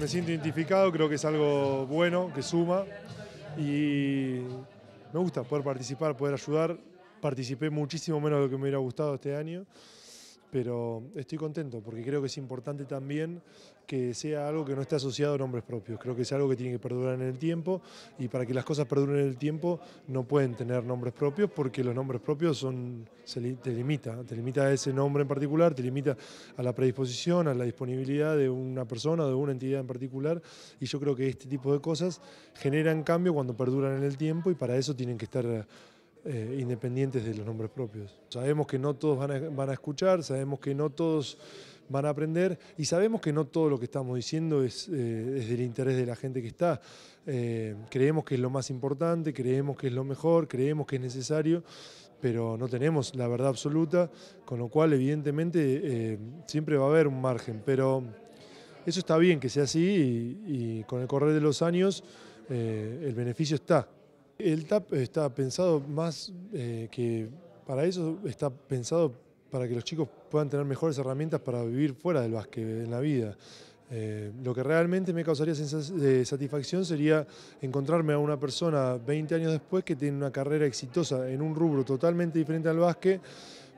me siento identificado, creo que es algo bueno, que suma y me gusta poder participar, poder ayudar. Participé muchísimo menos de lo que me hubiera gustado este año pero estoy contento porque creo que es importante también que sea algo que no esté asociado a nombres propios. Creo que es algo que tiene que perdurar en el tiempo y para que las cosas perduren en el tiempo no pueden tener nombres propios porque los nombres propios son, te limita, te limita a ese nombre en particular, te limita a la predisposición, a la disponibilidad de una persona de una entidad en particular y yo creo que este tipo de cosas generan cambio cuando perduran en el tiempo y para eso tienen que estar eh, independientes de los nombres propios. Sabemos que no todos van a, escuchar, sabemos que no todos van a aprender y sabemos que no todo lo que estamos diciendo es eh, del interés de la gente que está. Eh, creemos que es lo más importante, creemos que es lo mejor, creemos que es necesario, pero no tenemos la verdad absoluta, con lo cual evidentemente siempre va a haber un margen, pero eso está bien que sea así y con el correr de los años el beneficio está. El TAP está pensado más eh, que para eso, está pensado para que los chicos puedan tener mejores herramientas para vivir fuera del básquet, en la vida. Eh, lo que realmente me causaría eh, satisfacción sería encontrarme a una persona 20 años después que tiene una carrera exitosa en un rubro totalmente diferente al básquet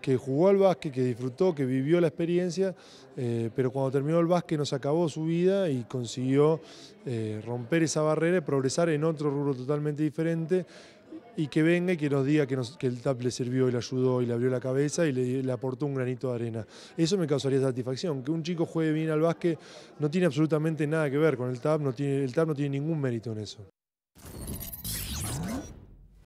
que jugó al básquet, que disfrutó, que vivió la experiencia, eh, pero cuando terminó el básquet nos acabó su vida y consiguió eh, romper esa barrera y progresar en otro rubro totalmente diferente y que venga y que nos diga que, el TAP le sirvió y le ayudó y le abrió la cabeza y le, aportó un granito de arena. Eso me causaría satisfacción. Que un chico juegue bien al básquet no tiene absolutamente nada que ver con el TAP, el TAP no tiene ningún mérito en eso.